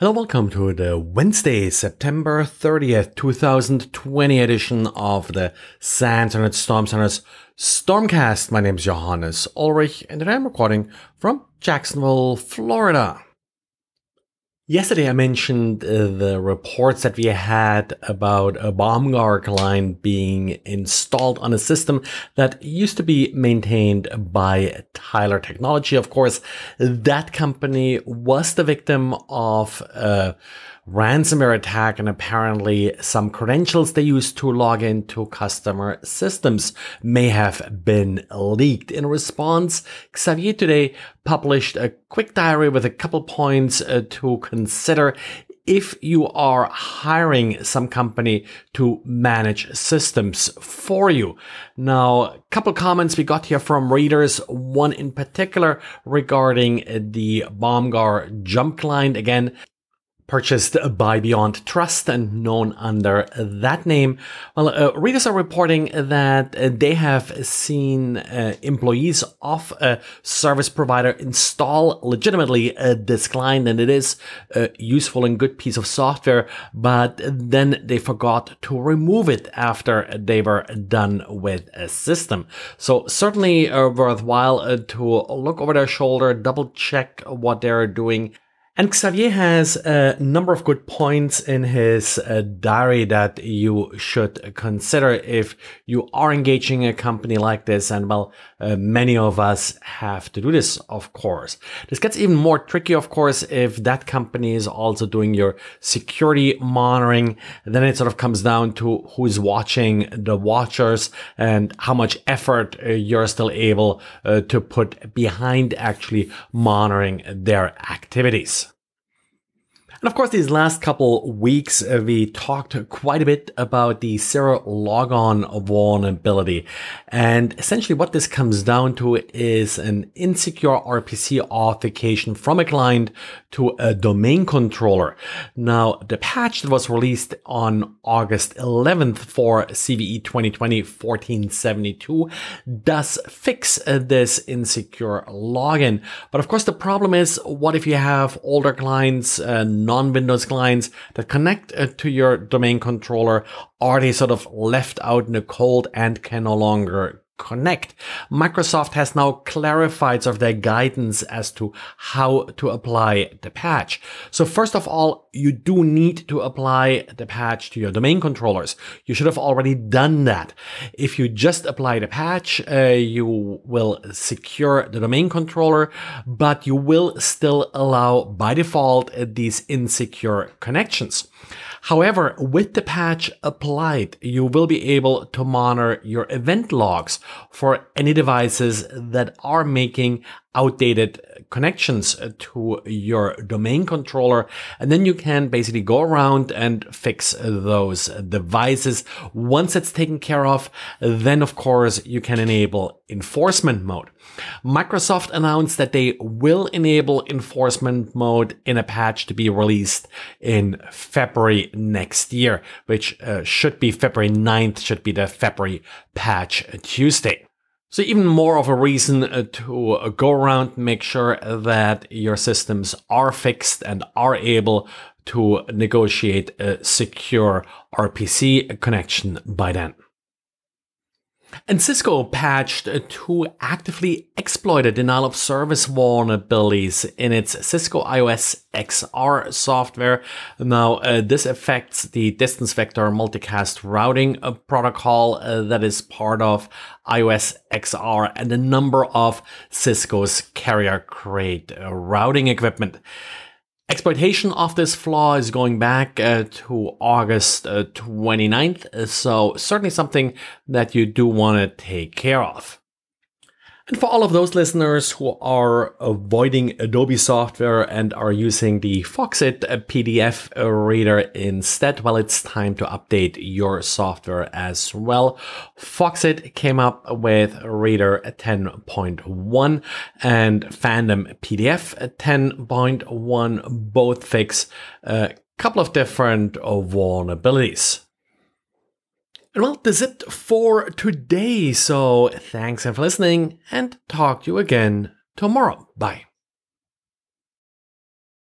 Hello, welcome to the Wednesday, September 30th, 2020 edition of the Sands and Storm Center's Stormcast. My name is Johannes Ulrich and today I'm recording from Jacksonville, Florida. Yesterday, I mentioned uh, the reports that we had about a guard client being installed on a system that used to be maintained by Tyler Technology. Of course, that company was the victim of uh, ransomware attack and apparently some credentials they used to log into customer systems may have been leaked. In response, Xavier today published a quick diary with a couple points uh, to consider if you are hiring some company to manage systems for you. Now, a couple comments we got here from readers, one in particular regarding the BombGar jump client. Again, purchased by Beyond Trust and known under that name. Well, uh, readers are reporting that they have seen uh, employees of a service provider install legitimately uh, this client, and it is a uh, useful and good piece of software, but then they forgot to remove it after they were done with a system. So certainly uh, worthwhile to look over their shoulder, double check what they're doing and Xavier has a number of good points in his uh, diary that you should consider if you are engaging a company like this. And well, uh, many of us have to do this, of course. This gets even more tricky, of course, if that company is also doing your security monitoring. Then it sort of comes down to who's watching the watchers and how much effort uh, you're still able uh, to put behind actually monitoring their activities. And of course, these last couple weeks, uh, we talked quite a bit about the Sarah logon vulnerability. And essentially what this comes down to is an insecure RPC authentication from a client to a domain controller. Now, the patch that was released on August 11th for CVE 2020-1472 does fix uh, this insecure login. But of course, the problem is what if you have older clients, uh, non-Windows clients that connect uh, to your domain controller, are they sort of left out in the cold and can no longer Connect. Microsoft has now clarified sort of their guidance as to how to apply the patch. So first of all, you do need to apply the patch to your domain controllers. You should have already done that. If you just apply the patch, uh, you will secure the domain controller, but you will still allow by default these insecure connections. However, with the patch applied, you will be able to monitor your event logs for any devices that are making outdated connections to your domain controller. And then you can basically go around and fix those devices. Once it's taken care of, then of course you can enable enforcement mode. Microsoft announced that they will enable enforcement mode in a patch to be released in February next year, which uh, should be February 9th, should be the February patch Tuesday. So even more of a reason uh, to uh, go around make sure that your systems are fixed and are able to negotiate a secure RPC connection by then. And Cisco patched two actively exploited denial of service vulnerabilities in its Cisco iOS XR software. Now, uh, this affects the distance vector multicast routing uh, protocol uh, that is part of iOS XR and a number of Cisco's carrier grade uh, routing equipment. Exploitation of this flaw is going back uh, to August uh, 29th, so certainly something that you do want to take care of. And for all of those listeners who are avoiding Adobe software and are using the Foxit PDF reader instead, well, it's time to update your software as well. Foxit came up with Reader 10.1 and Fandom PDF 10.1 both fix a couple of different vulnerabilities well, that's it for today. So thanks for listening and talk to you again tomorrow. Bye.